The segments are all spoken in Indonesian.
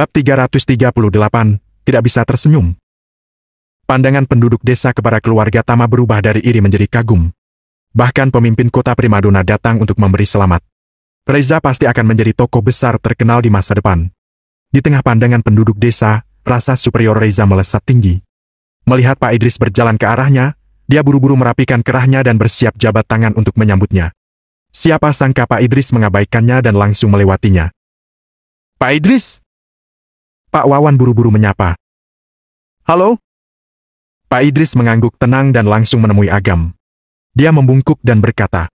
Bab 338, tidak bisa tersenyum. Pandangan penduduk desa kepada keluarga Tama berubah dari iri menjadi kagum. Bahkan pemimpin kota Primadona datang untuk memberi selamat. Reza pasti akan menjadi tokoh besar terkenal di masa depan. Di tengah pandangan penduduk desa, rasa superior Reza melesat tinggi. Melihat Pak Idris berjalan ke arahnya, dia buru-buru merapikan kerahnya dan bersiap jabat tangan untuk menyambutnya. Siapa sangka Pak Idris mengabaikannya dan langsung melewatinya. Pak Idris! Pak Wawan buru-buru menyapa. Halo? Pak Idris mengangguk tenang dan langsung menemui Agam. Dia membungkuk dan berkata,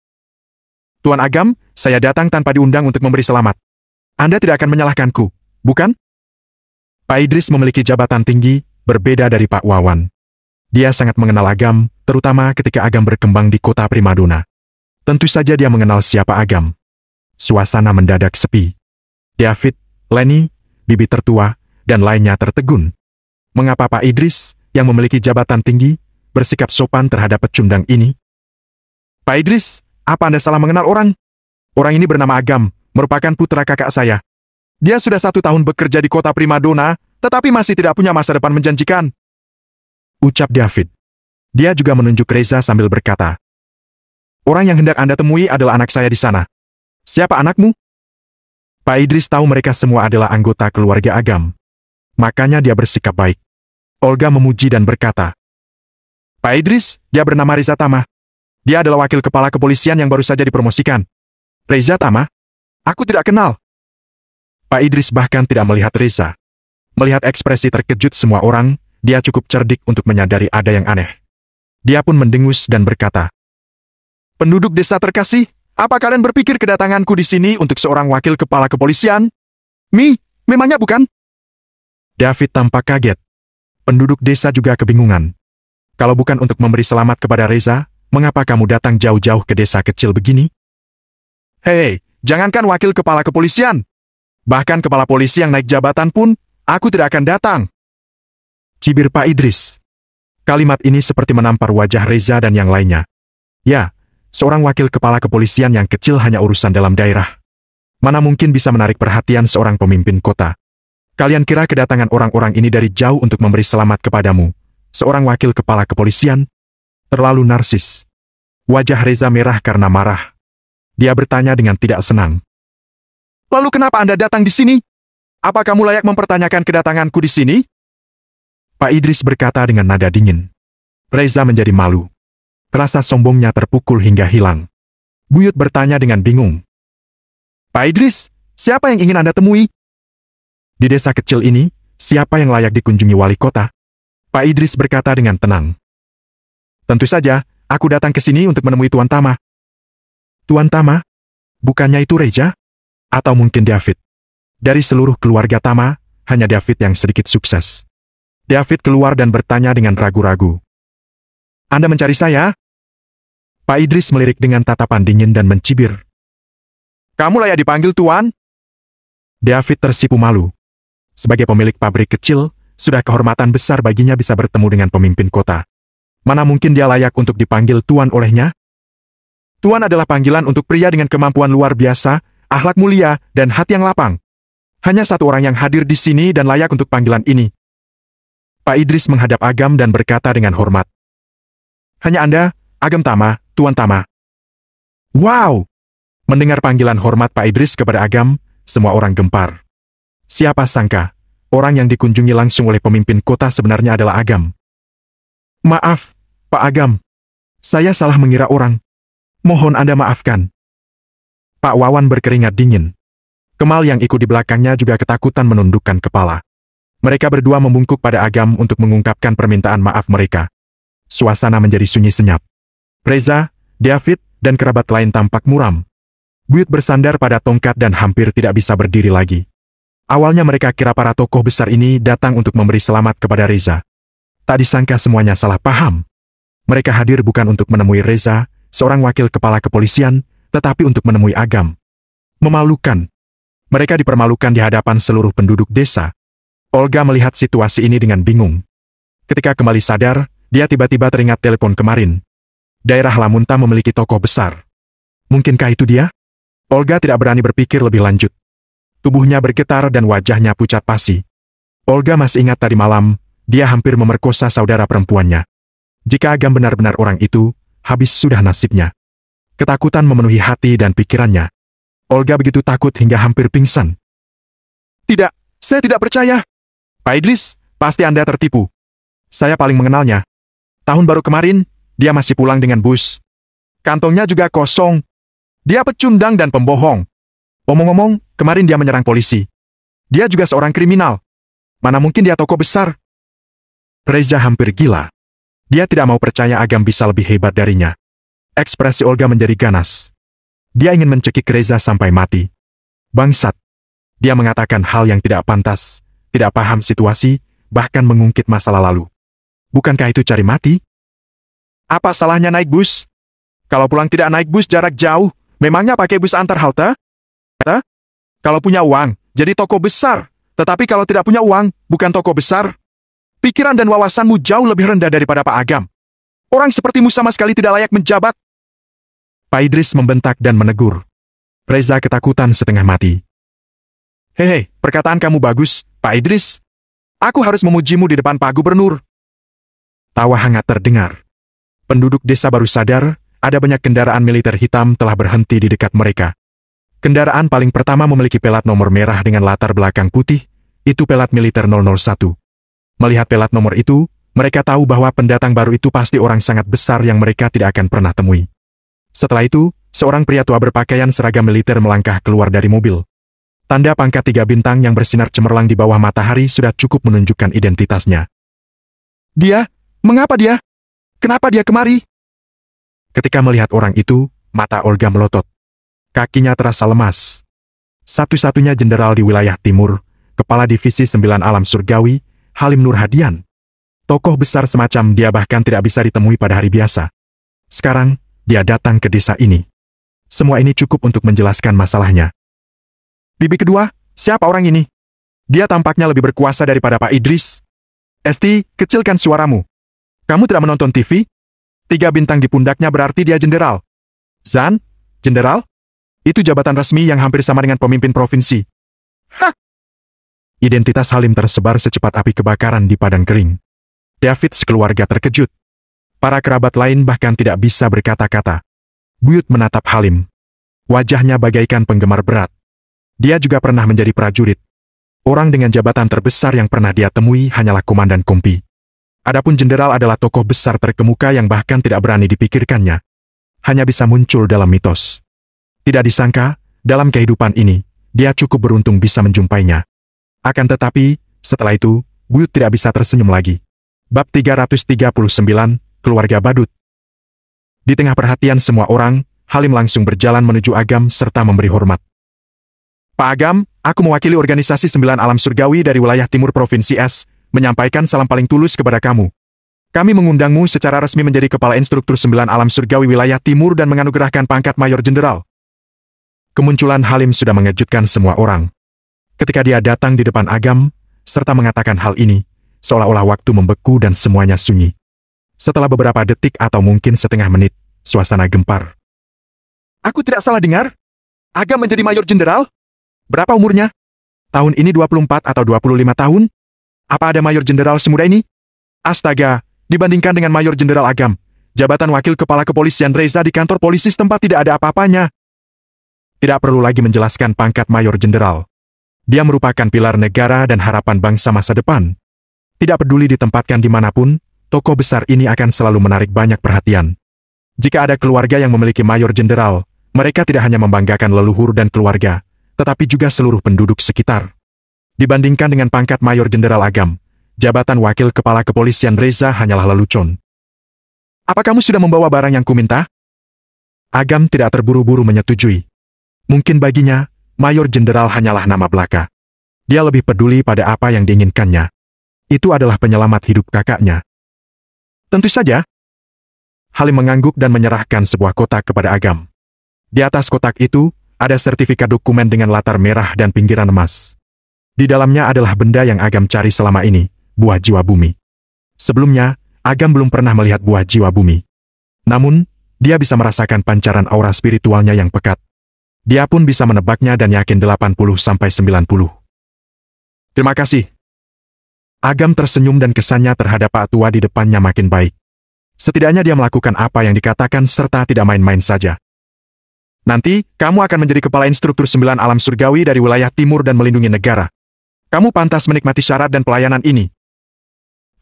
Tuan Agam, saya datang tanpa diundang untuk memberi selamat. Anda tidak akan menyalahkanku, bukan? Pak Idris memiliki jabatan tinggi, berbeda dari Pak Wawan. Dia sangat mengenal Agam, terutama ketika Agam berkembang di kota Primadona. Tentu saja dia mengenal siapa Agam. Suasana mendadak sepi. David, Lenny, bibi tertua, dan lainnya tertegun. Mengapa Pak Idris, yang memiliki jabatan tinggi, bersikap sopan terhadap pecundang ini? Pak Idris, apa Anda salah mengenal orang? Orang ini bernama Agam, merupakan putra kakak saya. Dia sudah satu tahun bekerja di kota Primadona, tetapi masih tidak punya masa depan menjanjikan. Ucap David. Dia juga menunjuk Reza sambil berkata, Orang yang hendak Anda temui adalah anak saya di sana. Siapa anakmu? Pak Idris tahu mereka semua adalah anggota keluarga Agam, makanya dia bersikap baik. Olga memuji dan berkata, Pak Idris, dia bernama Reza Tama. Dia adalah wakil kepala kepolisian yang baru saja dipromosikan. Reza Tama? Aku tidak kenal. Pak Idris bahkan tidak melihat Reza. Melihat ekspresi terkejut semua orang, dia cukup cerdik untuk menyadari ada yang aneh. Dia pun mendengus dan berkata, Penduduk desa terkasih, apa kalian berpikir kedatanganku di sini untuk seorang wakil kepala kepolisian? Mi, memangnya bukan? David tampak kaget. Penduduk desa juga kebingungan. Kalau bukan untuk memberi selamat kepada Reza, mengapa kamu datang jauh-jauh ke desa kecil begini? Hei, jangankan wakil kepala kepolisian. Bahkan kepala polisi yang naik jabatan pun, aku tidak akan datang. Cibir Pak Idris. Kalimat ini seperti menampar wajah Reza dan yang lainnya. Ya, seorang wakil kepala kepolisian yang kecil hanya urusan dalam daerah. Mana mungkin bisa menarik perhatian seorang pemimpin kota? Kalian kira kedatangan orang-orang ini dari jauh untuk memberi selamat kepadamu, seorang wakil kepala kepolisian? Terlalu narsis. Wajah Reza merah karena marah. Dia bertanya dengan tidak senang. Lalu kenapa Anda datang di sini? Apa kamu layak mempertanyakan kedatanganku di sini? Pak Idris berkata dengan nada dingin. Reza menjadi malu. Rasa sombongnya terpukul hingga hilang. Buyut bertanya dengan bingung. Pak Idris, siapa yang ingin Anda temui? Di desa kecil ini, siapa yang layak dikunjungi wali kota? Pak Idris berkata dengan tenang. Tentu saja, aku datang ke sini untuk menemui Tuan Tama. Tuan Tama? Bukannya itu Reja? Atau mungkin David? Dari seluruh keluarga Tama, hanya David yang sedikit sukses. David keluar dan bertanya dengan ragu-ragu. Anda mencari saya? Pak Idris melirik dengan tatapan dingin dan mencibir. Kamu layak dipanggil Tuan? David tersipu malu. Sebagai pemilik pabrik kecil, sudah kehormatan besar baginya bisa bertemu dengan pemimpin kota. Mana mungkin dia layak untuk dipanggil tuan olehnya? Tuan adalah panggilan untuk pria dengan kemampuan luar biasa, akhlak mulia, dan hati yang lapang. Hanya satu orang yang hadir di sini dan layak untuk panggilan ini. Pak Idris menghadap Agam dan berkata dengan hormat. Hanya Anda, Agam Tama, Tuan Tama. Wow! Mendengar panggilan hormat Pak Idris kepada Agam, semua orang gempar. Siapa sangka, orang yang dikunjungi langsung oleh pemimpin kota sebenarnya adalah Agam. Maaf, Pak Agam. Saya salah mengira orang. Mohon Anda maafkan. Pak Wawan berkeringat dingin. Kemal yang ikut di belakangnya juga ketakutan menundukkan kepala. Mereka berdua membungkuk pada Agam untuk mengungkapkan permintaan maaf mereka. Suasana menjadi sunyi senyap. Reza, David, dan kerabat lain tampak muram. Buyut bersandar pada tongkat dan hampir tidak bisa berdiri lagi. Awalnya mereka kira para tokoh besar ini datang untuk memberi selamat kepada Reza. Tak disangka semuanya salah paham. Mereka hadir bukan untuk menemui Reza, seorang wakil kepala kepolisian, tetapi untuk menemui Agam. Memalukan. Mereka dipermalukan di hadapan seluruh penduduk desa. Olga melihat situasi ini dengan bingung. Ketika kembali sadar, dia tiba-tiba teringat telepon kemarin. Daerah Lamunta memiliki tokoh besar. Mungkinkah itu dia? Olga tidak berani berpikir lebih lanjut. Tubuhnya bergetar dan wajahnya pucat pasi. Olga masih ingat tadi malam, dia hampir memerkosa saudara perempuannya. Jika Agam benar-benar orang itu, habis sudah nasibnya. Ketakutan memenuhi hati dan pikirannya. Olga begitu takut hingga hampir pingsan. Tidak, saya tidak percaya. Pak Idris, pasti Anda tertipu. Saya paling mengenalnya. Tahun baru kemarin, dia masih pulang dengan bus. Kantongnya juga kosong. Dia pecundang dan pembohong. Omong-omong, Kemarin dia menyerang polisi. Dia juga seorang kriminal. Mana mungkin dia toko besar? Reza hampir gila. Dia tidak mau percaya Agam bisa lebih hebat darinya. Ekspresi Olga menjadi ganas. Dia ingin mencekik Reza sampai mati. Bangsat. Dia mengatakan hal yang tidak pantas, tidak paham situasi, bahkan mengungkit masalah lalu. Bukankah itu cari mati? Apa salahnya naik bus? Kalau pulang tidak naik bus jarak jauh, memangnya pakai bus antar halte? kalau punya uang, jadi toko besar. Tetapi kalau tidak punya uang, bukan toko besar. Pikiran dan wawasanmu jauh lebih rendah daripada Pak Agam. Orang sepertimu sama sekali tidak layak menjabat. Pak Idris membentak dan menegur. Reza ketakutan setengah mati. Hehe, perkataan kamu bagus, Pak Idris. Aku harus memujimu di depan Pak Gubernur. Tawa hangat terdengar. Penduduk desa baru sadar, ada banyak kendaraan militer hitam telah berhenti di dekat mereka. Kendaraan paling pertama memiliki pelat nomor merah dengan latar belakang putih, itu pelat militer 001. Melihat pelat nomor itu, mereka tahu bahwa pendatang baru itu pasti orang sangat besar yang mereka tidak akan pernah temui. Setelah itu, seorang pria tua berpakaian seragam militer melangkah keluar dari mobil. Tanda pangkat tiga bintang yang bersinar cemerlang di bawah matahari sudah cukup menunjukkan identitasnya. Dia? Mengapa dia? Kenapa dia kemari? Ketika melihat orang itu, mata Olga melotot. Kakinya terasa lemas. Satu-satunya jenderal di wilayah timur, Kepala Divisi 9 Alam Surgawi, Halim Nur Hadian. Tokoh besar semacam dia bahkan tidak bisa ditemui pada hari biasa. Sekarang, dia datang ke desa ini. Semua ini cukup untuk menjelaskan masalahnya. Bibi kedua, siapa orang ini? Dia tampaknya lebih berkuasa daripada Pak Idris. Esti, kecilkan suaramu. Kamu tidak menonton TV? Tiga bintang di pundaknya berarti dia jenderal. Zan, jenderal? Itu jabatan resmi yang hampir sama dengan pemimpin provinsi. Hah! Identitas Halim tersebar secepat api kebakaran di padang kering. David sekeluarga terkejut. Para kerabat lain bahkan tidak bisa berkata-kata. Buyut menatap Halim. Wajahnya bagaikan penggemar berat. Dia juga pernah menjadi prajurit. Orang dengan jabatan terbesar yang pernah dia temui hanyalah Komandan Kumpi. Adapun jenderal adalah tokoh besar terkemuka yang bahkan tidak berani dipikirkannya. Hanya bisa muncul dalam mitos. Tidak disangka, dalam kehidupan ini, dia cukup beruntung bisa menjumpainya. Akan tetapi, setelah itu, Buyut tidak bisa tersenyum lagi. Bab 339, Keluarga Badut Di tengah perhatian semua orang, Halim langsung berjalan menuju Agam serta memberi hormat. Pak Agam, aku mewakili organisasi Sembilan Alam Surgawi dari wilayah timur Provinsi S, menyampaikan salam paling tulus kepada kamu. Kami mengundangmu secara resmi menjadi Kepala Instruktur Sembilan Alam Surgawi Wilayah Timur dan menganugerahkan pangkat Mayor Jenderal. Kemunculan Halim sudah mengejutkan semua orang. Ketika dia datang di depan Agam, serta mengatakan hal ini, seolah-olah waktu membeku dan semuanya sunyi. Setelah beberapa detik atau mungkin setengah menit, suasana gempar. Aku tidak salah dengar? Agam menjadi mayor jenderal? Berapa umurnya? Tahun ini 24 atau 25 tahun? Apa ada mayor jenderal semuda ini? Astaga, dibandingkan dengan mayor jenderal Agam, jabatan wakil kepala kepolisian Reza di kantor polisi setempat tidak ada apa-apanya. Tidak perlu lagi menjelaskan pangkat Mayor Jenderal. Dia merupakan pilar negara dan harapan bangsa masa depan. Tidak peduli ditempatkan di dimanapun, toko besar ini akan selalu menarik banyak perhatian. Jika ada keluarga yang memiliki Mayor Jenderal, mereka tidak hanya membanggakan leluhur dan keluarga, tetapi juga seluruh penduduk sekitar. Dibandingkan dengan pangkat Mayor Jenderal Agam, jabatan Wakil Kepala Kepolisian Reza hanyalah lelucon. Apa kamu sudah membawa barang yang kuminta? Agam tidak terburu-buru menyetujui. Mungkin baginya, Mayor Jenderal hanyalah nama belaka. Dia lebih peduli pada apa yang diinginkannya. Itu adalah penyelamat hidup kakaknya. Tentu saja. Halim mengangguk dan menyerahkan sebuah kotak kepada Agam. Di atas kotak itu, ada sertifikat dokumen dengan latar merah dan pinggiran emas. Di dalamnya adalah benda yang Agam cari selama ini, buah jiwa bumi. Sebelumnya, Agam belum pernah melihat buah jiwa bumi. Namun, dia bisa merasakan pancaran aura spiritualnya yang pekat. Dia pun bisa menebaknya dan yakin 80-90. Terima kasih. Agam tersenyum dan kesannya terhadap Pak Tua di depannya makin baik. Setidaknya dia melakukan apa yang dikatakan serta tidak main-main saja. Nanti, kamu akan menjadi kepala instruktur sembilan alam surgawi dari wilayah timur dan melindungi negara. Kamu pantas menikmati syarat dan pelayanan ini.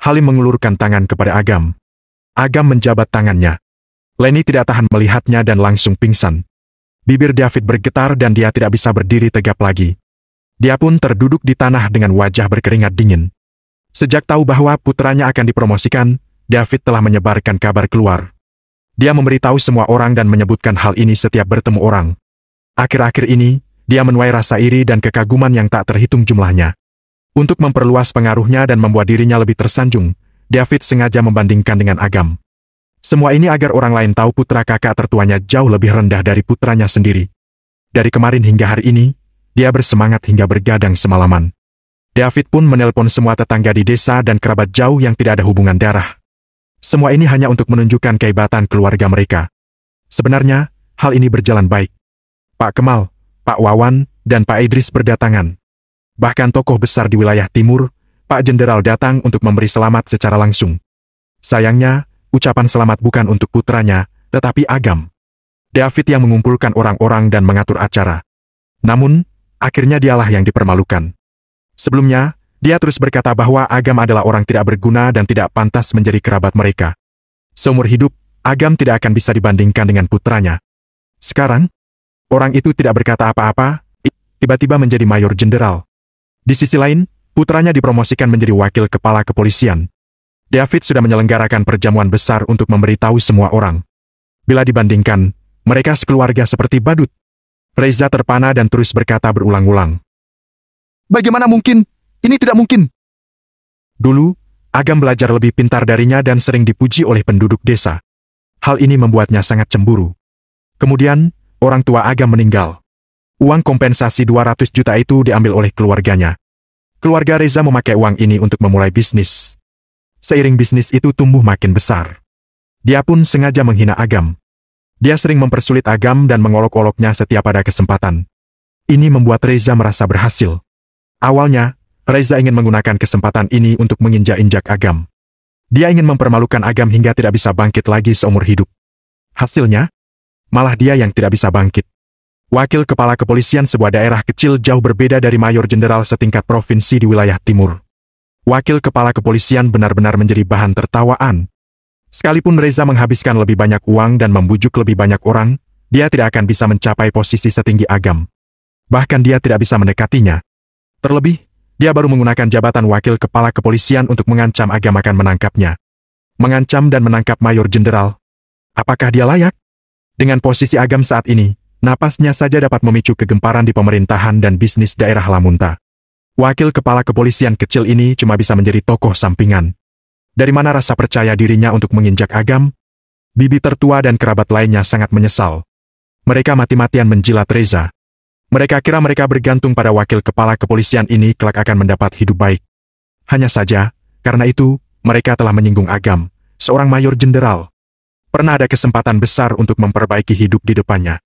Halim mengulurkan tangan kepada Agam. Agam menjabat tangannya. Leni tidak tahan melihatnya dan langsung pingsan. Bibir David bergetar dan dia tidak bisa berdiri tegap lagi. Dia pun terduduk di tanah dengan wajah berkeringat dingin. Sejak tahu bahwa putranya akan dipromosikan, David telah menyebarkan kabar keluar. Dia memberitahu semua orang dan menyebutkan hal ini setiap bertemu orang. Akhir-akhir ini, dia menuai rasa iri dan kekaguman yang tak terhitung jumlahnya. Untuk memperluas pengaruhnya dan membuat dirinya lebih tersanjung, David sengaja membandingkan dengan Agam. Semua ini agar orang lain tahu putra kakak tertuanya jauh lebih rendah dari putranya sendiri. Dari kemarin hingga hari ini, dia bersemangat hingga bergadang semalaman. David pun menelpon semua tetangga di desa dan kerabat jauh yang tidak ada hubungan darah. Semua ini hanya untuk menunjukkan kehebatan keluarga mereka. Sebenarnya, hal ini berjalan baik. Pak Kemal, Pak Wawan, dan Pak Idris berdatangan. Bahkan tokoh besar di wilayah timur, Pak Jenderal datang untuk memberi selamat secara langsung. Sayangnya, ucapan selamat bukan untuk putranya, tetapi Agam. David yang mengumpulkan orang-orang dan mengatur acara. Namun, akhirnya dialah yang dipermalukan. Sebelumnya, dia terus berkata bahwa Agam adalah orang tidak berguna dan tidak pantas menjadi kerabat mereka. Seumur hidup, Agam tidak akan bisa dibandingkan dengan putranya. Sekarang, orang itu tidak berkata apa-apa, tiba-tiba menjadi mayor jenderal. Di sisi lain, putranya dipromosikan menjadi wakil kepala kepolisian. David sudah menyelenggarakan perjamuan besar untuk memberitahu semua orang. Bila dibandingkan, mereka sekeluarga seperti badut. Reza terpana dan terus berkata berulang-ulang. Bagaimana mungkin? Ini tidak mungkin. Dulu, Agam belajar lebih pintar darinya dan sering dipuji oleh penduduk desa. Hal ini membuatnya sangat cemburu. Kemudian, orang tua Agam meninggal. Uang kompensasi 200 juta itu diambil oleh keluarganya. Keluarga Reza memakai uang ini untuk memulai bisnis seiring bisnis itu tumbuh makin besar. Dia pun sengaja menghina Agam. Dia sering mempersulit Agam dan mengolok-oloknya setiap ada kesempatan. Ini membuat Reza merasa berhasil. Awalnya, Reza ingin menggunakan kesempatan ini untuk menginjak-injak Agam. Dia ingin mempermalukan Agam hingga tidak bisa bangkit lagi seumur hidup. Hasilnya, malah dia yang tidak bisa bangkit. Wakil Kepala Kepolisian sebuah daerah kecil jauh berbeda dari Mayor Jenderal setingkat provinsi di wilayah timur wakil kepala kepolisian benar-benar menjadi bahan tertawaan. Sekalipun Reza menghabiskan lebih banyak uang dan membujuk lebih banyak orang, dia tidak akan bisa mencapai posisi setinggi Agam. Bahkan dia tidak bisa mendekatinya. Terlebih, dia baru menggunakan jabatan wakil kepala kepolisian untuk mengancam Agam akan menangkapnya. Mengancam dan menangkap Mayor Jenderal. Apakah dia layak? Dengan posisi Agam saat ini, napasnya saja dapat memicu kegemparan di pemerintahan dan bisnis daerah Lamunta. Wakil kepala kepolisian kecil ini cuma bisa menjadi tokoh sampingan. Dari mana rasa percaya dirinya untuk menginjak agam? Bibi tertua dan kerabat lainnya sangat menyesal. Mereka mati-matian menjilat Reza. Mereka kira mereka bergantung pada wakil kepala kepolisian ini kelak akan mendapat hidup baik. Hanya saja, karena itu, mereka telah menyinggung Agam, seorang mayor jenderal. Pernah ada kesempatan besar untuk memperbaiki hidup di depannya.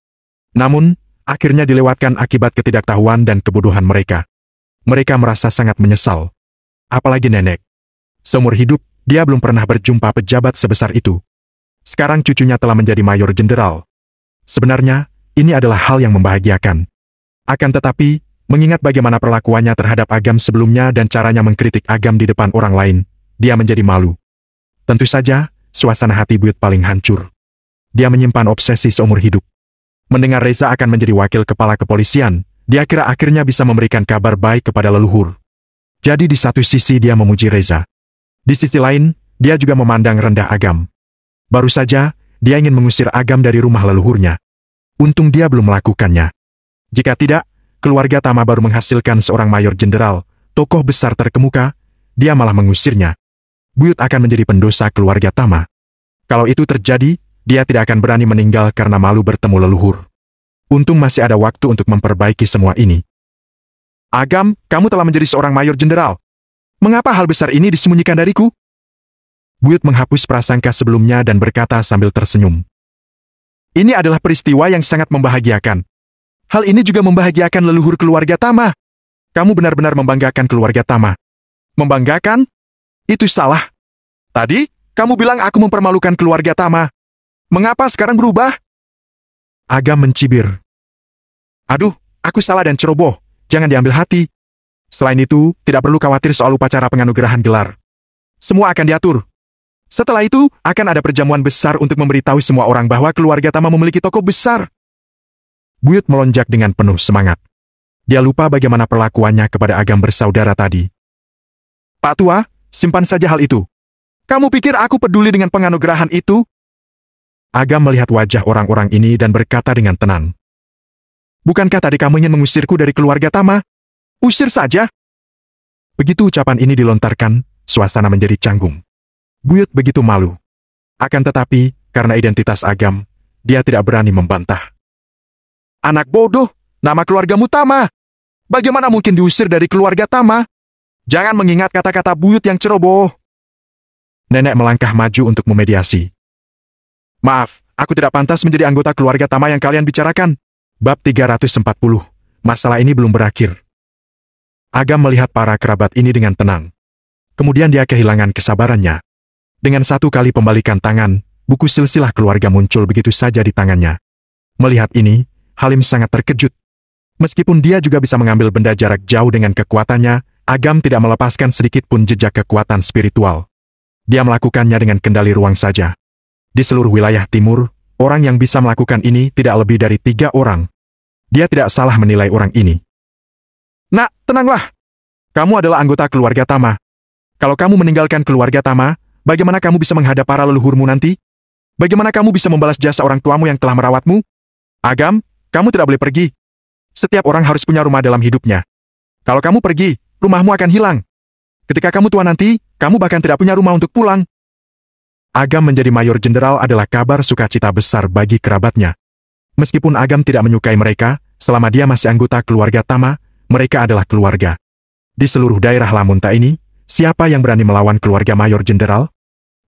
Namun, akhirnya dilewatkan akibat ketidaktahuan dan kebodohan mereka mereka merasa sangat menyesal. Apalagi nenek. Seumur hidup, dia belum pernah berjumpa pejabat sebesar itu. Sekarang cucunya telah menjadi mayor jenderal. Sebenarnya, ini adalah hal yang membahagiakan. Akan tetapi, mengingat bagaimana perlakuannya terhadap agam sebelumnya dan caranya mengkritik agam di depan orang lain, dia menjadi malu. Tentu saja, suasana hati Buyut paling hancur. Dia menyimpan obsesi seumur hidup. Mendengar Reza akan menjadi wakil kepala kepolisian, dia kira akhirnya bisa memberikan kabar baik kepada leluhur. Jadi di satu sisi dia memuji Reza. Di sisi lain, dia juga memandang rendah Agam. Baru saja, dia ingin mengusir Agam dari rumah leluhurnya. Untung dia belum melakukannya. Jika tidak, keluarga Tama baru menghasilkan seorang mayor jenderal, tokoh besar terkemuka, dia malah mengusirnya. Buyut akan menjadi pendosa keluarga Tama. Kalau itu terjadi, dia tidak akan berani meninggal karena malu bertemu leluhur. Untung masih ada waktu untuk memperbaiki semua ini. Agam, kamu telah menjadi seorang mayor jenderal. Mengapa hal besar ini disembunyikan dariku? Buyut menghapus prasangka sebelumnya dan berkata sambil tersenyum. Ini adalah peristiwa yang sangat membahagiakan. Hal ini juga membahagiakan leluhur keluarga Tama. Kamu benar-benar membanggakan keluarga Tama. Membanggakan? Itu salah. Tadi, kamu bilang aku mempermalukan keluarga Tama. Mengapa sekarang berubah? Agam mencibir. Aduh, aku salah dan ceroboh, jangan diambil hati. Selain itu, tidak perlu khawatir soal upacara penganugerahan gelar. Semua akan diatur. Setelah itu, akan ada perjamuan besar untuk memberitahu semua orang bahwa keluarga Tama memiliki toko besar. Buyut melonjak dengan penuh semangat. Dia lupa bagaimana perlakuannya kepada agam bersaudara tadi. Pak Tua, simpan saja hal itu. Kamu pikir aku peduli dengan penganugerahan itu? Agam melihat wajah orang-orang ini dan berkata dengan tenang. Bukankah tadi kamu ingin mengusirku dari keluarga Tama? Usir saja! Begitu ucapan ini dilontarkan, suasana menjadi canggung. Buyut begitu malu. Akan tetapi, karena identitas Agam, dia tidak berani membantah. Anak bodoh, nama keluargamu Tama. Bagaimana mungkin diusir dari keluarga Tama? Jangan mengingat kata-kata buyut yang ceroboh. Nenek melangkah maju untuk memediasi. Maaf, aku tidak pantas menjadi anggota keluarga Tama yang kalian bicarakan. Bab 340. Masalah ini belum berakhir. Agam melihat para kerabat ini dengan tenang. Kemudian dia kehilangan kesabarannya. Dengan satu kali pembalikan tangan, buku silsilah keluarga muncul begitu saja di tangannya. Melihat ini, Halim sangat terkejut. Meskipun dia juga bisa mengambil benda jarak jauh dengan kekuatannya, Agam tidak melepaskan sedikit pun jejak kekuatan spiritual. Dia melakukannya dengan kendali ruang saja. Di seluruh wilayah timur, orang yang bisa melakukan ini tidak lebih dari tiga orang. Dia tidak salah menilai orang ini. Nak, tenanglah. Kamu adalah anggota keluarga Tama. Kalau kamu meninggalkan keluarga Tama, bagaimana kamu bisa menghadap para leluhurmu nanti? Bagaimana kamu bisa membalas jasa orang tuamu yang telah merawatmu? Agam, kamu tidak boleh pergi. Setiap orang harus punya rumah dalam hidupnya. Kalau kamu pergi, rumahmu akan hilang. Ketika kamu tua nanti, kamu bahkan tidak punya rumah untuk pulang. Agam menjadi mayor jenderal adalah kabar sukacita besar bagi kerabatnya. Meskipun Agam tidak menyukai mereka, selama dia masih anggota keluarga Tama, mereka adalah keluarga. Di seluruh daerah Lamunta ini, siapa yang berani melawan keluarga mayor jenderal?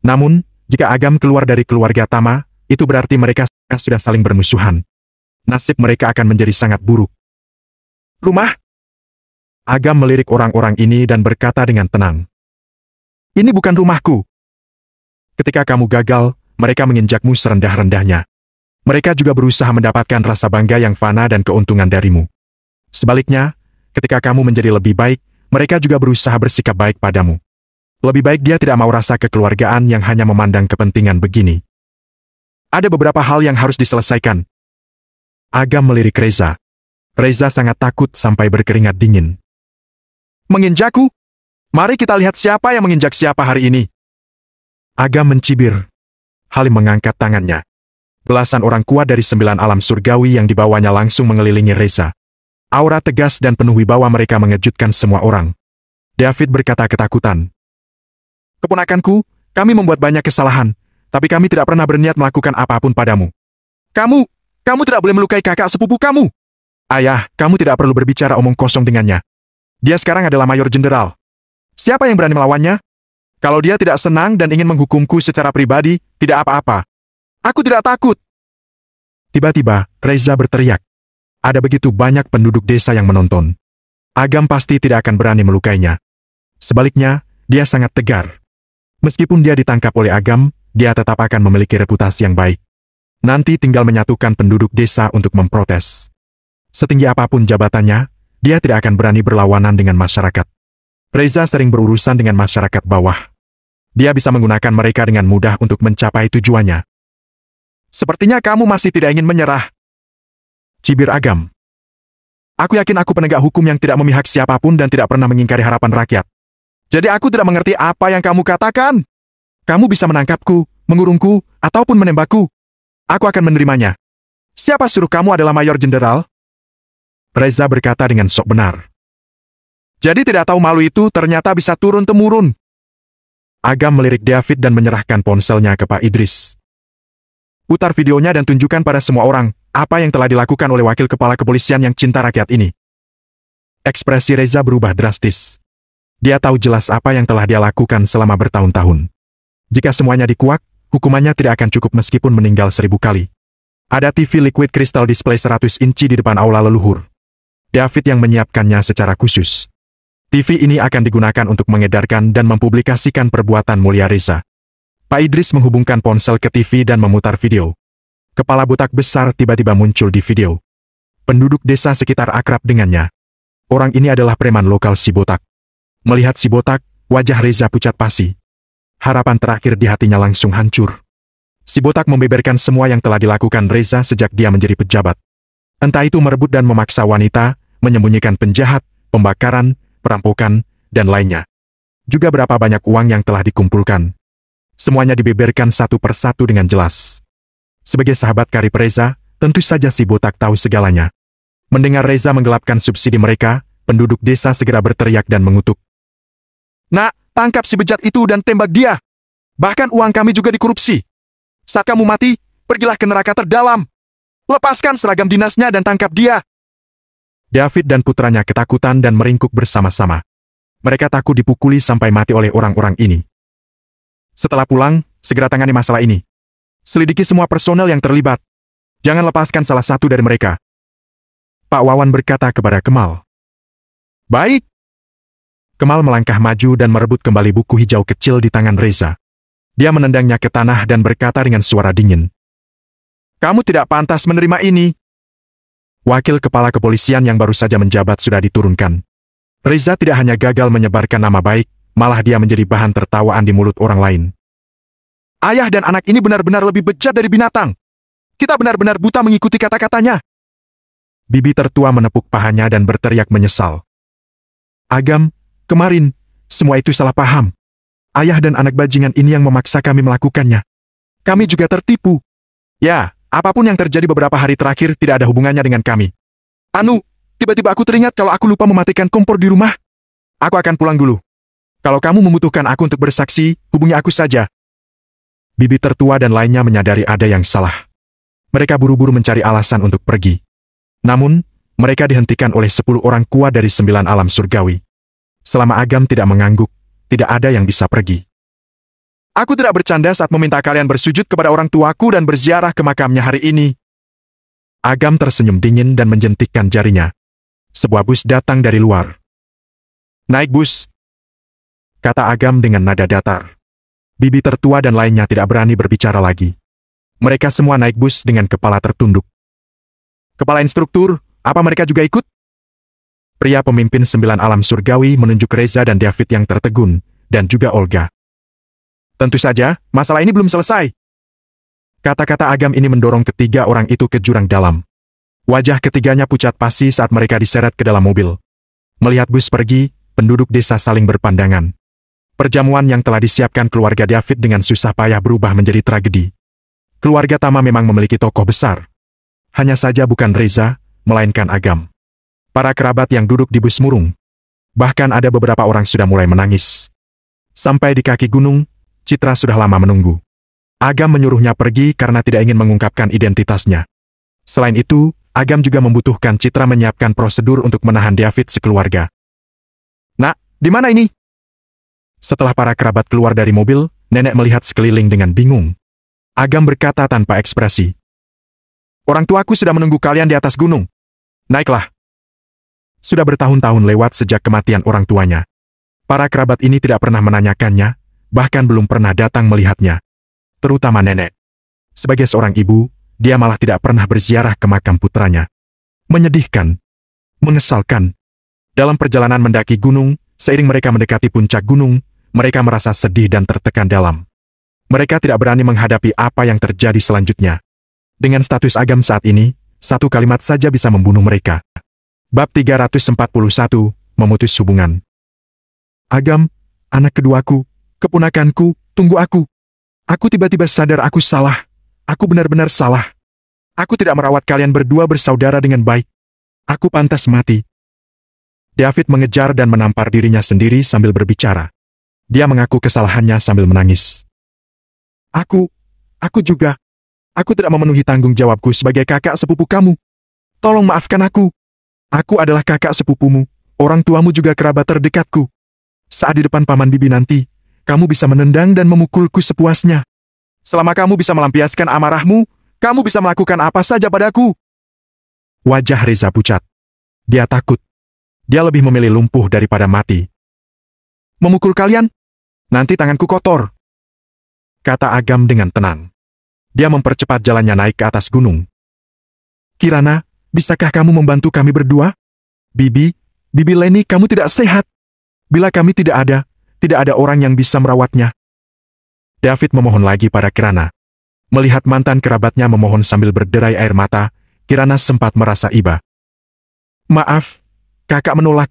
Namun, jika Agam keluar dari keluarga Tama, itu berarti mereka sudah saling bermusuhan. Nasib mereka akan menjadi sangat buruk. Rumah? Agam melirik orang-orang ini dan berkata dengan tenang. Ini bukan rumahku. Ketika kamu gagal, mereka menginjakmu serendah-rendahnya. Mereka juga berusaha mendapatkan rasa bangga yang fana dan keuntungan darimu. Sebaliknya, ketika kamu menjadi lebih baik, mereka juga berusaha bersikap baik padamu. Lebih baik dia tidak mau rasa kekeluargaan yang hanya memandang kepentingan begini. Ada beberapa hal yang harus diselesaikan. Agam melirik Reza. Reza sangat takut sampai berkeringat dingin. Menginjakku? Mari kita lihat siapa yang menginjak siapa hari ini. Agak mencibir. Halim mengangkat tangannya. Belasan orang kuat dari sembilan alam surgawi yang dibawanya langsung mengelilingi Reza. Aura tegas dan penuh wibawa mereka mengejutkan semua orang. David berkata ketakutan. Keponakanku, kami membuat banyak kesalahan, tapi kami tidak pernah berniat melakukan apapun padamu. Kamu, kamu tidak boleh melukai kakak sepupu kamu. Ayah, kamu tidak perlu berbicara omong kosong dengannya. Dia sekarang adalah mayor jenderal. Siapa yang berani melawannya? Kalau dia tidak senang dan ingin menghukumku secara pribadi, tidak apa-apa. Aku tidak takut. Tiba-tiba, Reza berteriak. Ada begitu banyak penduduk desa yang menonton. Agam pasti tidak akan berani melukainya. Sebaliknya, dia sangat tegar. Meskipun dia ditangkap oleh Agam, dia tetap akan memiliki reputasi yang baik. Nanti tinggal menyatukan penduduk desa untuk memprotes. Setinggi apapun jabatannya, dia tidak akan berani berlawanan dengan masyarakat. Reza sering berurusan dengan masyarakat bawah dia bisa menggunakan mereka dengan mudah untuk mencapai tujuannya. Sepertinya kamu masih tidak ingin menyerah. Cibir Agam. Aku yakin aku penegak hukum yang tidak memihak siapapun dan tidak pernah mengingkari harapan rakyat. Jadi aku tidak mengerti apa yang kamu katakan. Kamu bisa menangkapku, mengurungku, ataupun menembakku. Aku akan menerimanya. Siapa suruh kamu adalah Mayor Jenderal? Reza berkata dengan sok benar. Jadi tidak tahu malu itu ternyata bisa turun-temurun. Agam melirik David dan menyerahkan ponselnya ke Pak Idris. Putar videonya dan tunjukkan pada semua orang apa yang telah dilakukan oleh wakil kepala kepolisian yang cinta rakyat ini. Ekspresi Reza berubah drastis. Dia tahu jelas apa yang telah dia lakukan selama bertahun-tahun. Jika semuanya dikuak, hukumannya tidak akan cukup meskipun meninggal seribu kali. Ada TV liquid crystal display 100 inci di depan aula leluhur. David yang menyiapkannya secara khusus. TV ini akan digunakan untuk mengedarkan dan mempublikasikan perbuatan mulia Reza. Pak Idris menghubungkan ponsel ke TV dan memutar video. Kepala butak besar tiba-tiba muncul di video. Penduduk desa sekitar akrab dengannya. Orang ini adalah preman lokal si botak. Melihat si botak, wajah Reza pucat pasi. Harapan terakhir di hatinya langsung hancur. Si botak membeberkan semua yang telah dilakukan Reza sejak dia menjadi pejabat. Entah itu merebut dan memaksa wanita, menyembunyikan penjahat, pembakaran, perampokan, dan lainnya. Juga berapa banyak uang yang telah dikumpulkan. Semuanya dibeberkan satu persatu dengan jelas. Sebagai sahabat kari Reza, tentu saja si botak tahu segalanya. Mendengar Reza menggelapkan subsidi mereka, penduduk desa segera berteriak dan mengutuk. Nak, tangkap si bejat itu dan tembak dia. Bahkan uang kami juga dikorupsi. Saat kamu mati, pergilah ke neraka terdalam. Lepaskan seragam dinasnya dan tangkap dia. David dan putranya ketakutan dan meringkuk bersama-sama. Mereka takut dipukuli sampai mati oleh orang-orang ini. Setelah pulang, segera tangani masalah ini. Selidiki semua personel yang terlibat. Jangan lepaskan salah satu dari mereka. Pak Wawan berkata kepada Kemal. Baik. Kemal melangkah maju dan merebut kembali buku hijau kecil di tangan Reza. Dia menendangnya ke tanah dan berkata dengan suara dingin. Kamu tidak pantas menerima ini. Wakil Kepala Kepolisian yang baru saja menjabat sudah diturunkan. Reza tidak hanya gagal menyebarkan nama baik, malah dia menjadi bahan tertawaan di mulut orang lain. Ayah dan anak ini benar-benar lebih bejat dari binatang. Kita benar-benar buta mengikuti kata-katanya. Bibi tertua menepuk pahanya dan berteriak menyesal. Agam, kemarin, semua itu salah paham. Ayah dan anak bajingan ini yang memaksa kami melakukannya. Kami juga tertipu. Ya, Apapun yang terjadi beberapa hari terakhir tidak ada hubungannya dengan kami. Anu, tiba-tiba aku teringat kalau aku lupa mematikan kompor di rumah. Aku akan pulang dulu. Kalau kamu membutuhkan aku untuk bersaksi, hubungi aku saja. Bibi tertua dan lainnya menyadari ada yang salah. Mereka buru-buru mencari alasan untuk pergi. Namun, mereka dihentikan oleh sepuluh orang kuat dari sembilan alam surgawi. Selama Agam tidak mengangguk, tidak ada yang bisa pergi. Aku tidak bercanda saat meminta kalian bersujud kepada orang tuaku dan berziarah ke makamnya hari ini. Agam tersenyum dingin dan menjentikkan jarinya. Sebuah bus datang dari luar. Naik bus, kata Agam dengan nada datar. Bibi tertua dan lainnya tidak berani berbicara lagi. Mereka semua naik bus dengan kepala tertunduk. Kepala instruktur, apa mereka juga ikut? Pria pemimpin sembilan alam surgawi menunjuk Reza dan David yang tertegun, dan juga Olga. Tentu saja, masalah ini belum selesai. Kata-kata agam ini mendorong ketiga orang itu ke jurang dalam. Wajah ketiganya pucat pasi saat mereka diseret ke dalam mobil. Melihat bus pergi, penduduk desa saling berpandangan. Perjamuan yang telah disiapkan keluarga David dengan susah payah berubah menjadi tragedi. Keluarga Tama memang memiliki tokoh besar. Hanya saja bukan Reza, melainkan Agam. Para kerabat yang duduk di bus murung. Bahkan ada beberapa orang sudah mulai menangis. Sampai di kaki gunung, Citra sudah lama menunggu. Agam menyuruhnya pergi karena tidak ingin mengungkapkan identitasnya. Selain itu, Agam juga membutuhkan Citra menyiapkan prosedur untuk menahan David sekeluarga. Nak, di mana ini? Setelah para kerabat keluar dari mobil, nenek melihat sekeliling dengan bingung. Agam berkata tanpa ekspresi. Orang tuaku sudah menunggu kalian di atas gunung. Naiklah. Sudah bertahun-tahun lewat sejak kematian orang tuanya. Para kerabat ini tidak pernah menanyakannya, bahkan belum pernah datang melihatnya, terutama nenek. Sebagai seorang ibu, dia malah tidak pernah berziarah ke makam putranya. Menyedihkan, mengesalkan. Dalam perjalanan mendaki gunung, seiring mereka mendekati puncak gunung, mereka merasa sedih dan tertekan dalam. Mereka tidak berani menghadapi apa yang terjadi selanjutnya. Dengan status agam saat ini, satu kalimat saja bisa membunuh mereka. Bab 341, Memutus Hubungan Agam, anak keduaku, keponakanku, tunggu aku. Aku tiba-tiba sadar aku salah. Aku benar-benar salah. Aku tidak merawat kalian berdua bersaudara dengan baik. Aku pantas mati. David mengejar dan menampar dirinya sendiri sambil berbicara. Dia mengaku kesalahannya sambil menangis. Aku, aku juga. Aku tidak memenuhi tanggung jawabku sebagai kakak sepupu kamu. Tolong maafkan aku. Aku adalah kakak sepupumu, orang tuamu juga kerabat terdekatku. Saat di depan paman bibi nanti, kamu bisa menendang dan memukulku sepuasnya. Selama kamu bisa melampiaskan amarahmu, kamu bisa melakukan apa saja padaku. Wajah Reza pucat. Dia takut. Dia lebih memilih lumpuh daripada mati. Memukul kalian? Nanti tanganku kotor. Kata Agam dengan tenang. Dia mempercepat jalannya naik ke atas gunung. Kirana, bisakah kamu membantu kami berdua? Bibi, Bibi Leni, kamu tidak sehat. Bila kami tidak ada, tidak ada orang yang bisa merawatnya. David memohon lagi pada Kirana. Melihat mantan kerabatnya memohon sambil berderai air mata, Kirana sempat merasa iba. Maaf, kakak menolak.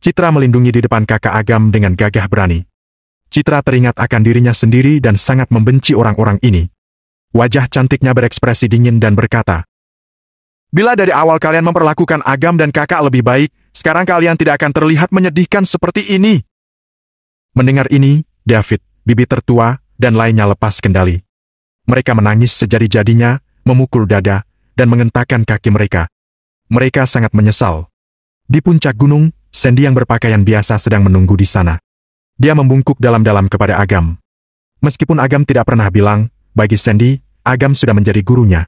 Citra melindungi di depan kakak Agam dengan gagah berani. Citra teringat akan dirinya sendiri dan sangat membenci orang-orang ini. Wajah cantiknya berekspresi dingin dan berkata, Bila dari awal kalian memperlakukan Agam dan kakak lebih baik, sekarang kalian tidak akan terlihat menyedihkan seperti ini. Mendengar ini, David, bibi tertua, dan lainnya lepas kendali. Mereka menangis sejadi-jadinya, memukul dada, dan mengentakkan kaki mereka. Mereka sangat menyesal. Di puncak gunung, Sandy yang berpakaian biasa sedang menunggu di sana. Dia membungkuk dalam-dalam kepada Agam. Meskipun Agam tidak pernah bilang, bagi Sandy, Agam sudah menjadi gurunya.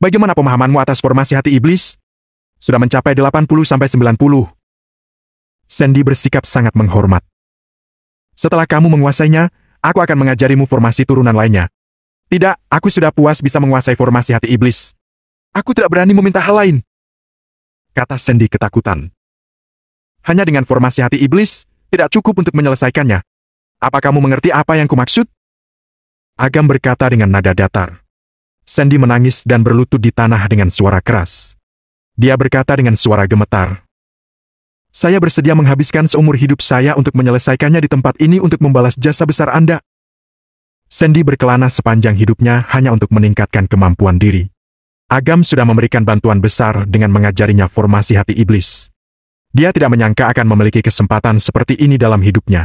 Bagaimana pemahamanmu atas formasi hati iblis? Sudah mencapai 80-90. Sandy bersikap sangat menghormat. Setelah kamu menguasainya, aku akan mengajarimu formasi turunan lainnya. Tidak, aku sudah puas bisa menguasai formasi hati iblis. Aku tidak berani meminta hal lain. Kata Sandy ketakutan. Hanya dengan formasi hati iblis, tidak cukup untuk menyelesaikannya. Apa kamu mengerti apa yang kumaksud? Agam berkata dengan nada datar. Sandy menangis dan berlutut di tanah dengan suara keras. Dia berkata dengan suara gemetar. Saya bersedia menghabiskan seumur hidup saya untuk menyelesaikannya di tempat ini untuk membalas jasa besar Anda. Sandy berkelana sepanjang hidupnya hanya untuk meningkatkan kemampuan diri. Agam sudah memberikan bantuan besar dengan mengajarinya formasi hati iblis. Dia tidak menyangka akan memiliki kesempatan seperti ini dalam hidupnya.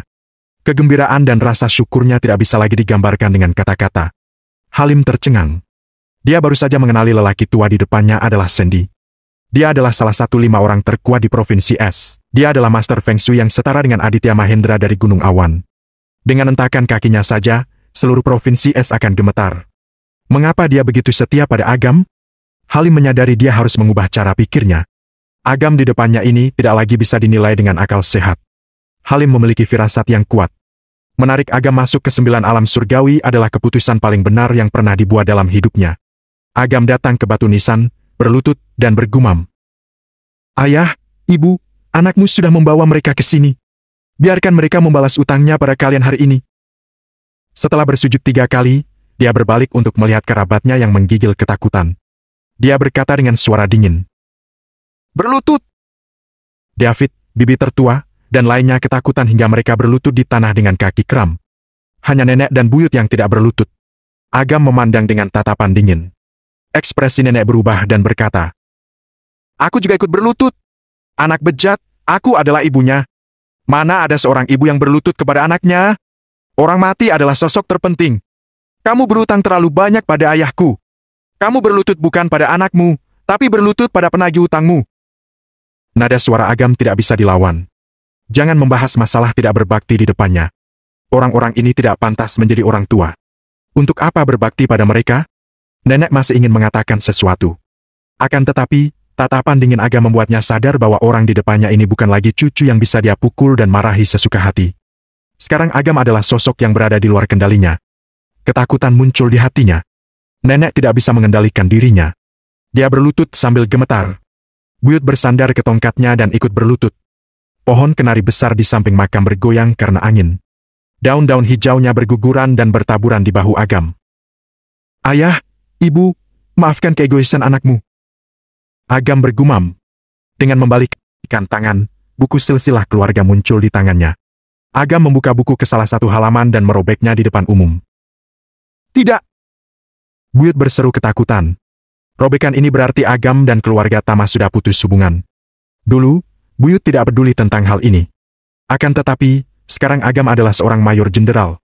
Kegembiraan dan rasa syukurnya tidak bisa lagi digambarkan dengan kata-kata. Halim tercengang. Dia baru saja mengenali lelaki tua di depannya adalah Sandy. Dia adalah salah satu lima orang terkuat di Provinsi S. Dia adalah Master Feng Shui yang setara dengan Aditya Mahendra dari Gunung Awan. Dengan entakan kakinya saja, seluruh Provinsi S akan gemetar. Mengapa dia begitu setia pada Agam? Halim menyadari dia harus mengubah cara pikirnya. Agam di depannya ini tidak lagi bisa dinilai dengan akal sehat. Halim memiliki firasat yang kuat. Menarik Agam masuk ke sembilan alam surgawi adalah keputusan paling benar yang pernah dibuat dalam hidupnya. Agam datang ke Batu Nisan, berlutut, dan bergumam. Ayah, ibu, anakmu sudah membawa mereka ke sini. Biarkan mereka membalas utangnya pada kalian hari ini. Setelah bersujud tiga kali, dia berbalik untuk melihat kerabatnya yang menggigil ketakutan. Dia berkata dengan suara dingin. Berlutut! David, bibi tertua, dan lainnya ketakutan hingga mereka berlutut di tanah dengan kaki kram. Hanya nenek dan buyut yang tidak berlutut. Agam memandang dengan tatapan dingin. Ekspresi nenek berubah dan berkata, Aku juga ikut berlutut. Anak bejat, aku adalah ibunya. Mana ada seorang ibu yang berlutut kepada anaknya? Orang mati adalah sosok terpenting. Kamu berutang terlalu banyak pada ayahku. Kamu berlutut bukan pada anakmu, tapi berlutut pada penagih utangmu. Nada suara agam tidak bisa dilawan. Jangan membahas masalah tidak berbakti di depannya. Orang-orang ini tidak pantas menjadi orang tua. Untuk apa berbakti pada mereka? Nenek masih ingin mengatakan sesuatu. Akan tetapi, tatapan dingin Aga membuatnya sadar bahwa orang di depannya ini bukan lagi cucu yang bisa dia pukul dan marahi sesuka hati. Sekarang Agam adalah sosok yang berada di luar kendalinya. Ketakutan muncul di hatinya. Nenek tidak bisa mengendalikan dirinya. Dia berlutut sambil gemetar. Buyut bersandar ke tongkatnya dan ikut berlutut. Pohon kenari besar di samping makam bergoyang karena angin. Daun-daun hijaunya berguguran dan bertaburan di bahu Agam. Ayah, Ibu, maafkan keegoisan anakmu. Agam bergumam. Dengan membalikkan tangan, buku silsilah keluarga muncul di tangannya. Agam membuka buku ke salah satu halaman dan merobeknya di depan umum. Tidak! Buyut berseru ketakutan. Robekan ini berarti Agam dan keluarga Tama sudah putus hubungan. Dulu, Buyut tidak peduli tentang hal ini. Akan tetapi, sekarang Agam adalah seorang mayor jenderal.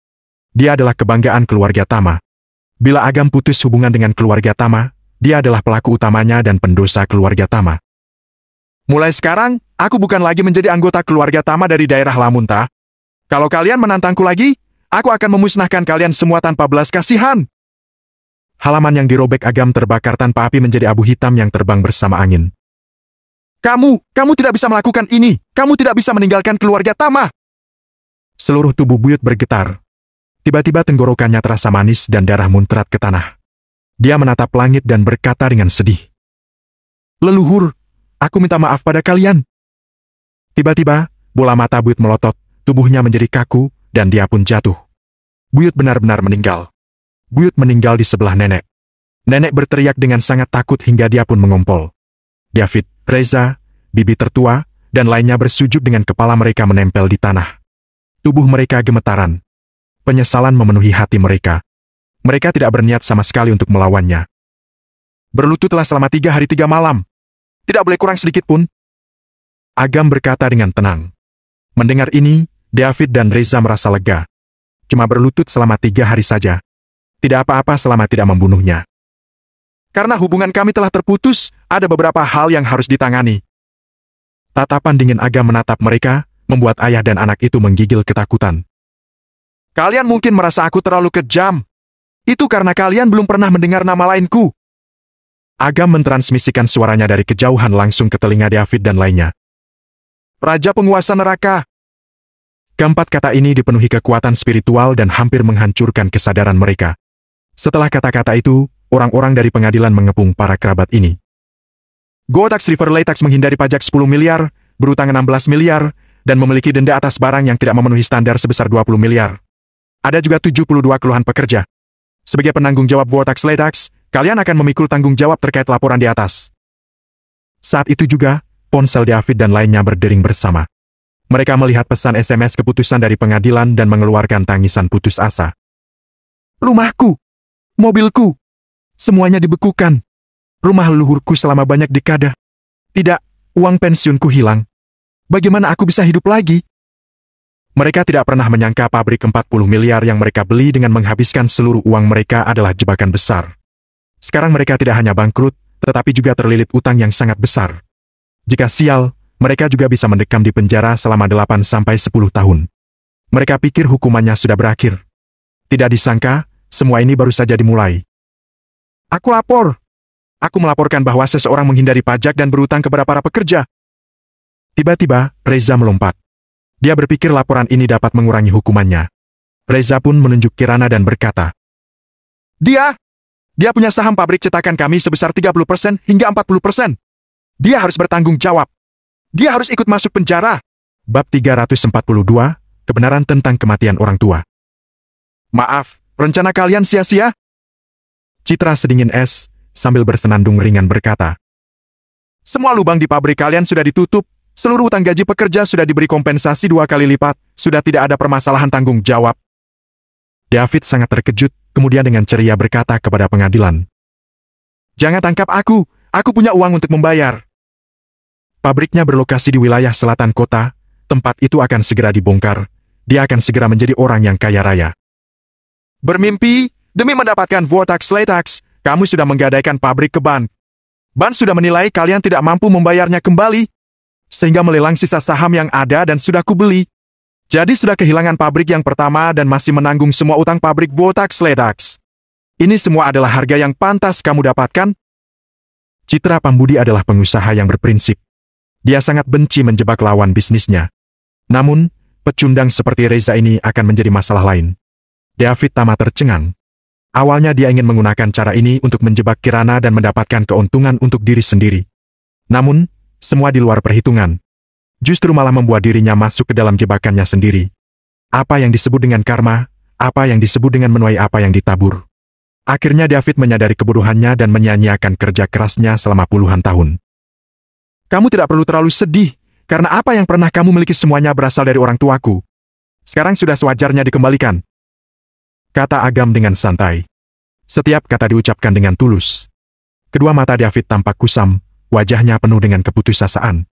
Dia adalah kebanggaan keluarga Tama. Bila Agam putus hubungan dengan keluarga Tama, dia adalah pelaku utamanya dan pendosa keluarga Tama. Mulai sekarang, aku bukan lagi menjadi anggota keluarga Tama dari daerah Lamunta. Kalau kalian menantangku lagi, aku akan memusnahkan kalian semua tanpa belas kasihan. Halaman yang dirobek Agam terbakar tanpa api menjadi abu hitam yang terbang bersama angin. Kamu, kamu tidak bisa melakukan ini. Kamu tidak bisa meninggalkan keluarga Tama. Seluruh tubuh Buyut bergetar, Tiba-tiba tenggorokannya terasa manis dan darah muntrat ke tanah. Dia menatap langit dan berkata dengan sedih. Leluhur, aku minta maaf pada kalian. Tiba-tiba, bola mata Buyut melotot, tubuhnya menjadi kaku, dan dia pun jatuh. Buyut benar-benar meninggal. Buyut meninggal di sebelah nenek. Nenek berteriak dengan sangat takut hingga dia pun mengompol. David, Reza, bibi tertua, dan lainnya bersujud dengan kepala mereka menempel di tanah. Tubuh mereka gemetaran, penyesalan memenuhi hati mereka. Mereka tidak berniat sama sekali untuk melawannya. Berlututlah selama tiga hari tiga malam. Tidak boleh kurang sedikit pun. Agam berkata dengan tenang. Mendengar ini, David dan Reza merasa lega. Cuma berlutut selama tiga hari saja. Tidak apa-apa selama tidak membunuhnya. Karena hubungan kami telah terputus, ada beberapa hal yang harus ditangani. Tatapan dingin Agam menatap mereka, membuat ayah dan anak itu menggigil ketakutan. Kalian mungkin merasa aku terlalu kejam. Itu karena kalian belum pernah mendengar nama lainku. Agam mentransmisikan suaranya dari kejauhan langsung ke telinga David dan lainnya. Raja penguasa neraka. Keempat kata ini dipenuhi kekuatan spiritual dan hampir menghancurkan kesadaran mereka. Setelah kata-kata itu, orang-orang dari pengadilan mengepung para kerabat ini. Gotax River Latex menghindari pajak 10 miliar, berutang 16 miliar, dan memiliki denda atas barang yang tidak memenuhi standar sebesar 20 miliar ada juga 72 keluhan pekerja. Sebagai penanggung jawab Vortex Ledax, kalian akan memikul tanggung jawab terkait laporan di atas. Saat itu juga, ponsel David dan lainnya berdering bersama. Mereka melihat pesan SMS keputusan dari pengadilan dan mengeluarkan tangisan putus asa. Rumahku! Mobilku! Semuanya dibekukan. Rumah leluhurku selama banyak dekada. Tidak, uang pensiunku hilang. Bagaimana aku bisa hidup lagi? Mereka tidak pernah menyangka pabrik 40 miliar yang mereka beli dengan menghabiskan seluruh uang mereka adalah jebakan besar. Sekarang mereka tidak hanya bangkrut, tetapi juga terlilit utang yang sangat besar. Jika sial, mereka juga bisa mendekam di penjara selama 8-10 tahun. Mereka pikir hukumannya sudah berakhir. Tidak disangka, semua ini baru saja dimulai. Aku lapor. Aku melaporkan bahwa seseorang menghindari pajak dan berutang kepada para pekerja. Tiba-tiba, Reza melompat. Dia berpikir laporan ini dapat mengurangi hukumannya. Reza pun menunjuk Kirana dan berkata, Dia! Dia punya saham pabrik cetakan kami sebesar 30% hingga 40%. Dia harus bertanggung jawab. Dia harus ikut masuk penjara. Bab 342, Kebenaran tentang kematian orang tua. Maaf, rencana kalian sia-sia? Citra sedingin es, sambil bersenandung ringan berkata, Semua lubang di pabrik kalian sudah ditutup, Seluruh utang gaji pekerja sudah diberi kompensasi dua kali lipat, sudah tidak ada permasalahan tanggung jawab. David sangat terkejut, kemudian dengan ceria berkata kepada pengadilan. Jangan tangkap aku, aku punya uang untuk membayar. Pabriknya berlokasi di wilayah selatan kota, tempat itu akan segera dibongkar. Dia akan segera menjadi orang yang kaya raya. Bermimpi, demi mendapatkan Vortex Latex, kamu sudah menggadaikan pabrik ke Ban. Ban sudah menilai kalian tidak mampu membayarnya kembali, sehingga melelang sisa saham yang ada dan sudah kubeli. Jadi sudah kehilangan pabrik yang pertama dan masih menanggung semua utang pabrik Botax Ledax. Ini semua adalah harga yang pantas kamu dapatkan. Citra Pambudi adalah pengusaha yang berprinsip. Dia sangat benci menjebak lawan bisnisnya. Namun, pecundang seperti Reza ini akan menjadi masalah lain. David Tama tercengang. Awalnya dia ingin menggunakan cara ini untuk menjebak Kirana dan mendapatkan keuntungan untuk diri sendiri. Namun, semua di luar perhitungan. Justru malah membuat dirinya masuk ke dalam jebakannya sendiri. Apa yang disebut dengan karma, apa yang disebut dengan menuai apa yang ditabur. Akhirnya David menyadari kebodohannya dan menyanyiakan kerja kerasnya selama puluhan tahun. Kamu tidak perlu terlalu sedih, karena apa yang pernah kamu miliki semuanya berasal dari orang tuaku. Sekarang sudah sewajarnya dikembalikan. Kata Agam dengan santai. Setiap kata diucapkan dengan tulus. Kedua mata David tampak kusam, wajahnya penuh dengan keputusasaan.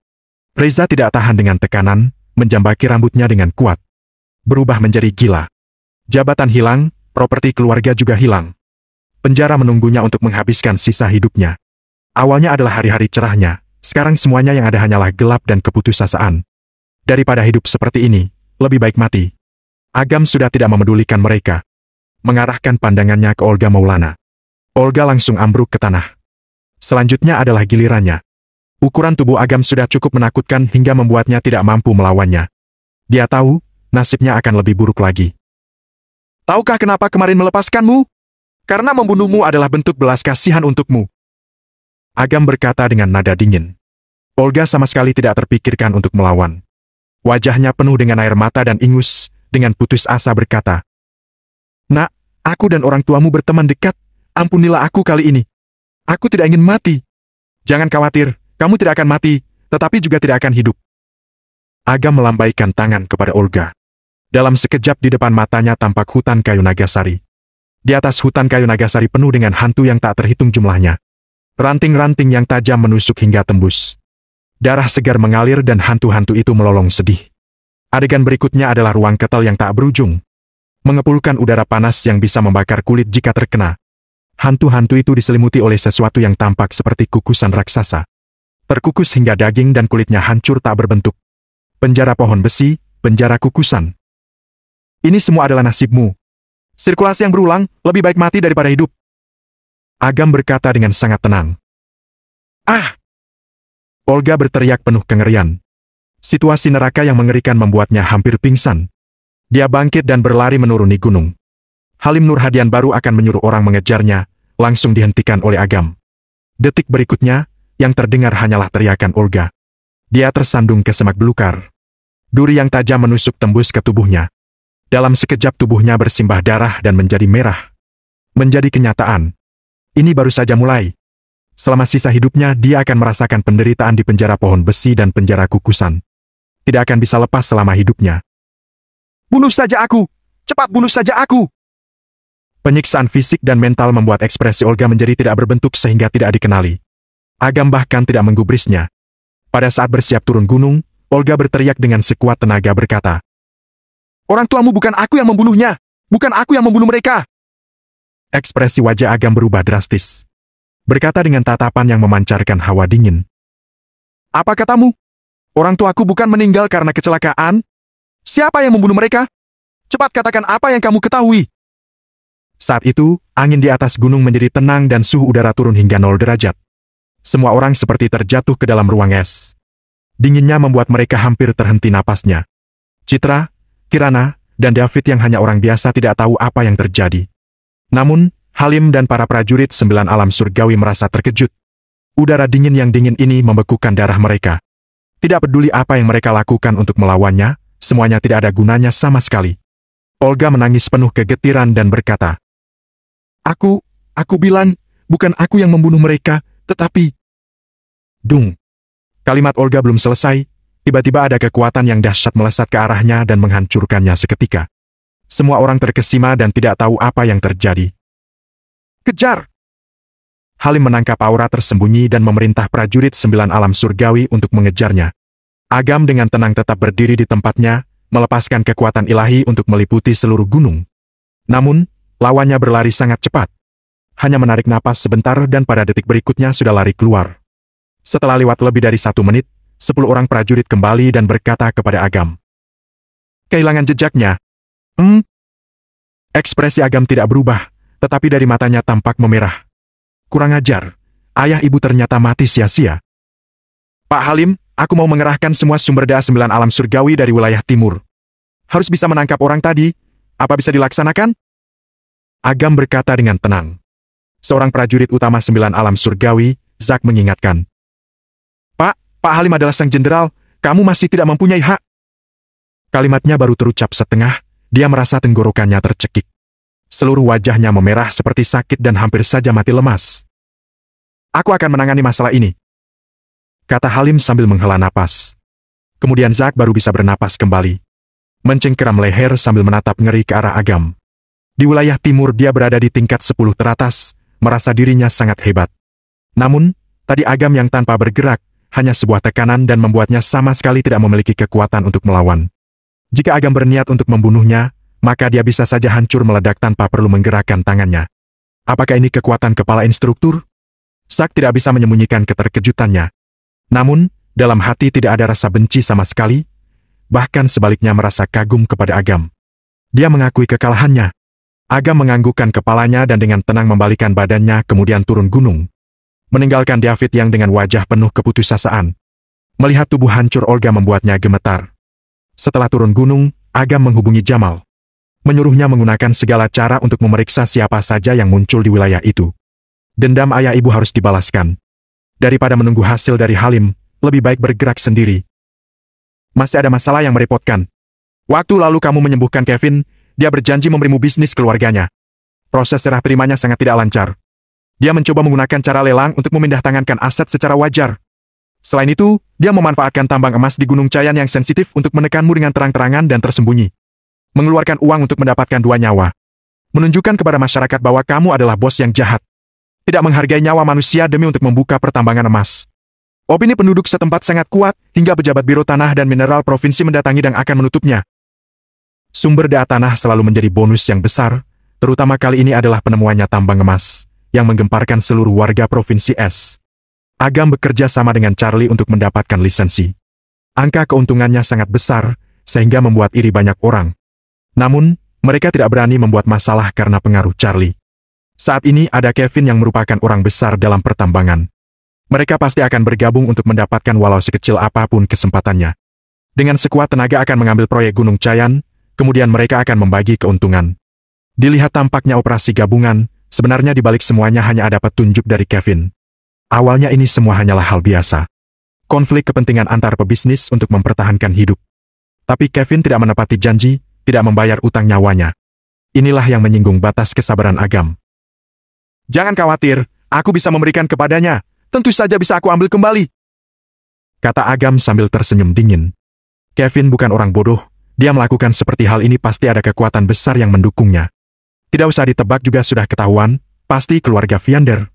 Reza tidak tahan dengan tekanan, menjambaki rambutnya dengan kuat. Berubah menjadi gila. Jabatan hilang, properti keluarga juga hilang. Penjara menunggunya untuk menghabiskan sisa hidupnya. Awalnya adalah hari-hari cerahnya, sekarang semuanya yang ada hanyalah gelap dan keputusasaan. Daripada hidup seperti ini, lebih baik mati. Agam sudah tidak memedulikan mereka. Mengarahkan pandangannya ke Olga Maulana. Olga langsung ambruk ke tanah selanjutnya adalah gilirannya. Ukuran tubuh Agam sudah cukup menakutkan hingga membuatnya tidak mampu melawannya. Dia tahu, nasibnya akan lebih buruk lagi. Tahukah kenapa kemarin melepaskanmu? Karena membunuhmu adalah bentuk belas kasihan untukmu. Agam berkata dengan nada dingin. Olga sama sekali tidak terpikirkan untuk melawan. Wajahnya penuh dengan air mata dan ingus, dengan putus asa berkata, Nak, aku dan orang tuamu berteman dekat, ampunilah aku kali ini. Aku tidak ingin mati. Jangan khawatir, kamu tidak akan mati, tetapi juga tidak akan hidup. Aga melambaikan tangan kepada Olga. Dalam sekejap di depan matanya tampak hutan kayu Nagasari. Di atas hutan kayu Nagasari penuh dengan hantu yang tak terhitung jumlahnya. Ranting-ranting yang tajam menusuk hingga tembus. Darah segar mengalir dan hantu-hantu itu melolong sedih. Adegan berikutnya adalah ruang ketel yang tak berujung. Mengepulkan udara panas yang bisa membakar kulit jika terkena. Hantu-hantu itu diselimuti oleh sesuatu yang tampak seperti kukusan raksasa. Terkukus hingga daging dan kulitnya hancur tak berbentuk. Penjara pohon besi, penjara kukusan. Ini semua adalah nasibmu. Sirkulasi yang berulang, lebih baik mati daripada hidup. Agam berkata dengan sangat tenang. Ah! Olga berteriak penuh kengerian. Situasi neraka yang mengerikan membuatnya hampir pingsan. Dia bangkit dan berlari menuruni gunung. Halim Nur Hadian baru akan menyuruh orang mengejarnya, langsung dihentikan oleh Agam. Detik berikutnya, yang terdengar hanyalah teriakan Olga. Dia tersandung ke semak belukar. Duri yang tajam menusuk tembus ke tubuhnya. Dalam sekejap tubuhnya bersimbah darah dan menjadi merah. Menjadi kenyataan. Ini baru saja mulai. Selama sisa hidupnya dia akan merasakan penderitaan di penjara pohon besi dan penjara kukusan. Tidak akan bisa lepas selama hidupnya. Bunuh saja aku! Cepat bunuh saja aku! Penyiksaan fisik dan mental membuat ekspresi Olga menjadi tidak berbentuk sehingga tidak dikenali. Agam bahkan tidak menggubrisnya. Pada saat bersiap turun gunung, Olga berteriak dengan sekuat tenaga berkata, Orang tuamu bukan aku yang membunuhnya! Bukan aku yang membunuh mereka! Ekspresi wajah Agam berubah drastis. Berkata dengan tatapan yang memancarkan hawa dingin. Apa katamu? Orang tuaku bukan meninggal karena kecelakaan? Siapa yang membunuh mereka? Cepat katakan apa yang kamu ketahui. Saat itu, angin di atas gunung menjadi tenang dan suhu udara turun hingga nol derajat. Semua orang seperti terjatuh ke dalam ruang es. Dinginnya membuat mereka hampir terhenti napasnya. Citra, Kirana, dan David yang hanya orang biasa tidak tahu apa yang terjadi. Namun, Halim dan para prajurit sembilan alam surgawi merasa terkejut. Udara dingin yang dingin ini membekukan darah mereka. Tidak peduli apa yang mereka lakukan untuk melawannya, semuanya tidak ada gunanya sama sekali. Olga menangis penuh kegetiran dan berkata, Aku, aku bilang, bukan aku yang membunuh mereka, tetapi... Dung. Kalimat Olga belum selesai, tiba-tiba ada kekuatan yang dahsyat melesat ke arahnya dan menghancurkannya seketika. Semua orang terkesima dan tidak tahu apa yang terjadi. Kejar! Halim menangkap aura tersembunyi dan memerintah prajurit sembilan alam surgawi untuk mengejarnya. Agam dengan tenang tetap berdiri di tempatnya, melepaskan kekuatan ilahi untuk meliputi seluruh gunung. Namun, Lawannya berlari sangat cepat. Hanya menarik napas sebentar dan pada detik berikutnya sudah lari keluar. Setelah lewat lebih dari satu menit, sepuluh orang prajurit kembali dan berkata kepada Agam. Kehilangan jejaknya. Hmm? Ekspresi Agam tidak berubah, tetapi dari matanya tampak memerah. Kurang ajar, ayah ibu ternyata mati sia-sia. Pak Halim, aku mau mengerahkan semua sumber daya sembilan alam surgawi dari wilayah timur. Harus bisa menangkap orang tadi. Apa bisa dilaksanakan? Agam berkata dengan tenang. Seorang prajurit utama sembilan alam surgawi, Zak mengingatkan. Pak, Pak Halim adalah sang jenderal, kamu masih tidak mempunyai hak. Kalimatnya baru terucap setengah, dia merasa tenggorokannya tercekik. Seluruh wajahnya memerah seperti sakit dan hampir saja mati lemas. Aku akan menangani masalah ini. Kata Halim sambil menghela napas. Kemudian Zak baru bisa bernapas kembali. Mencengkeram leher sambil menatap ngeri ke arah Agam. Di wilayah timur dia berada di tingkat 10 teratas, merasa dirinya sangat hebat. Namun, tadi agam yang tanpa bergerak, hanya sebuah tekanan dan membuatnya sama sekali tidak memiliki kekuatan untuk melawan. Jika agam berniat untuk membunuhnya, maka dia bisa saja hancur meledak tanpa perlu menggerakkan tangannya. Apakah ini kekuatan kepala instruktur? Sak tidak bisa menyembunyikan keterkejutannya. Namun, dalam hati tidak ada rasa benci sama sekali, bahkan sebaliknya merasa kagum kepada Agam. Dia mengakui kekalahannya, Aga menganggukkan kepalanya dan dengan tenang membalikan badannya kemudian turun gunung. Meninggalkan David yang dengan wajah penuh keputusasaan. Melihat tubuh hancur Olga membuatnya gemetar. Setelah turun gunung, Aga menghubungi Jamal. Menyuruhnya menggunakan segala cara untuk memeriksa siapa saja yang muncul di wilayah itu. Dendam ayah ibu harus dibalaskan. Daripada menunggu hasil dari Halim, lebih baik bergerak sendiri. Masih ada masalah yang merepotkan. Waktu lalu kamu menyembuhkan Kevin, dia berjanji memberimu bisnis keluarganya. Proses serah terimanya sangat tidak lancar. Dia mencoba menggunakan cara lelang untuk memindah tangankan aset secara wajar. Selain itu, dia memanfaatkan tambang emas di Gunung Cayan yang sensitif untuk menekanmu dengan terang-terangan dan tersembunyi. Mengeluarkan uang untuk mendapatkan dua nyawa. Menunjukkan kepada masyarakat bahwa kamu adalah bos yang jahat. Tidak menghargai nyawa manusia demi untuk membuka pertambangan emas. Opini penduduk setempat sangat kuat, hingga pejabat Biro Tanah dan Mineral Provinsi mendatangi dan akan menutupnya. Sumber daya tanah selalu menjadi bonus yang besar, terutama kali ini adalah penemuannya tambang emas, yang menggemparkan seluruh warga Provinsi S. Agam bekerja sama dengan Charlie untuk mendapatkan lisensi. Angka keuntungannya sangat besar, sehingga membuat iri banyak orang. Namun, mereka tidak berani membuat masalah karena pengaruh Charlie. Saat ini ada Kevin yang merupakan orang besar dalam pertambangan. Mereka pasti akan bergabung untuk mendapatkan walau sekecil apapun kesempatannya. Dengan sekuat tenaga akan mengambil proyek Gunung Cayan, kemudian mereka akan membagi keuntungan. Dilihat tampaknya operasi gabungan, sebenarnya di balik semuanya hanya ada petunjuk dari Kevin. Awalnya ini semua hanyalah hal biasa. Konflik kepentingan antar pebisnis untuk mempertahankan hidup. Tapi Kevin tidak menepati janji, tidak membayar utang nyawanya. Inilah yang menyinggung batas kesabaran agam. Jangan khawatir, aku bisa memberikan kepadanya. Tentu saja bisa aku ambil kembali. Kata Agam sambil tersenyum dingin. Kevin bukan orang bodoh, dia melakukan seperti hal ini pasti ada kekuatan besar yang mendukungnya. Tidak usah ditebak juga sudah ketahuan, pasti keluarga Viander.